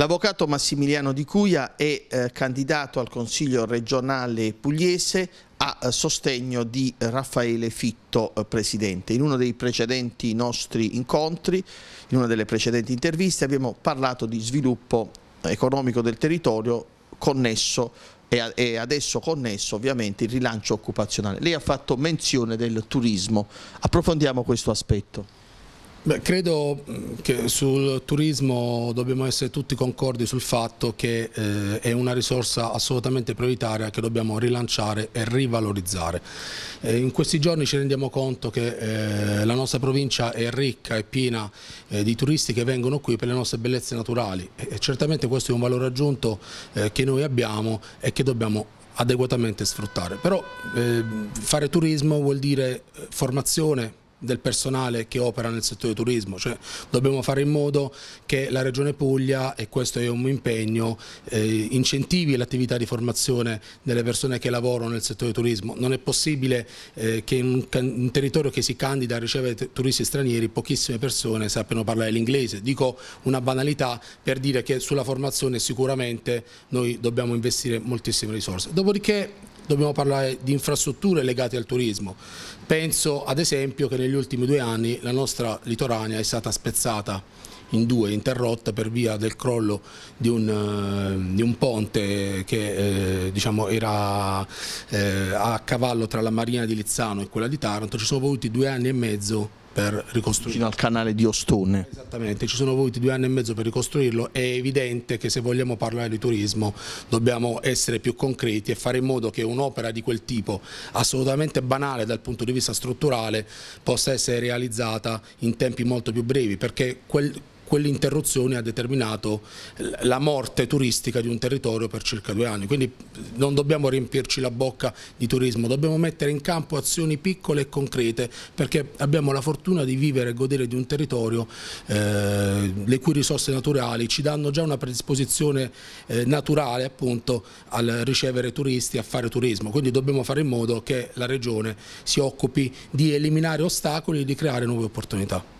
L'avvocato Massimiliano Di Cuia è eh, candidato al Consiglio regionale pugliese a eh, sostegno di Raffaele Fitto, eh, Presidente. In uno dei precedenti nostri incontri, in una delle precedenti interviste, abbiamo parlato di sviluppo economico del territorio connesso e adesso connesso ovviamente il rilancio occupazionale. Lei ha fatto menzione del turismo, approfondiamo questo aspetto. Beh, credo mm, che sul turismo dobbiamo essere tutti concordi sul fatto che eh, è una risorsa assolutamente prioritaria che dobbiamo rilanciare e rivalorizzare. Eh, in questi giorni ci rendiamo conto che eh, la nostra provincia è ricca e piena eh, di turisti che vengono qui per le nostre bellezze naturali e, certamente questo è un valore aggiunto eh, che noi abbiamo e che dobbiamo adeguatamente sfruttare. Però eh, fare turismo vuol dire formazione, del personale che opera nel settore turismo, cioè dobbiamo fare in modo che la Regione Puglia, e questo è un impegno, eh, incentivi l'attività di formazione delle persone che lavorano nel settore turismo. Non è possibile eh, che in un, un, territorio che si candida a ricevere turisti stranieri pochissime persone sappiano parlare l'inglese. Dico una banalità per dire che sulla formazione sicuramente noi dobbiamo investire moltissime risorse. Dopodiché dobbiamo parlare di infrastrutture legate al turismo. Penso ad esempio che negli ultimi due anni la nostra litoranea è stata spezzata in due, interrotta per via del crollo di un, eh, di un ponte che eh, diciamo era eh, a cavallo tra la marina di Lizzano e quella di Taranto, ci sono voluti due anni e mezzo per ricostruirlo. Fino al canale di Ostone. Esattamente, ci sono voluti due anni e mezzo per ricostruirlo, è evidente che se vogliamo parlare di turismo dobbiamo essere più concreti e fare in modo che un'opera di quel tipo, assolutamente banale dal punto di vista strutturale, possa essere realizzata in tempi molto più brevi, perché quel quell'interruzione ha determinato la morte turistica di un territorio per circa due anni. Quindi non dobbiamo riempirci la bocca di turismo, dobbiamo mettere in campo azioni piccole e concrete perché abbiamo la fortuna di vivere e godere di un territorio eh, le cui risorse naturali ci danno già una predisposizione eh, naturale appunto al ricevere turisti, a fare turismo. Quindi dobbiamo fare in modo che la Regione si occupi di eliminare ostacoli e di creare nuove opportunità.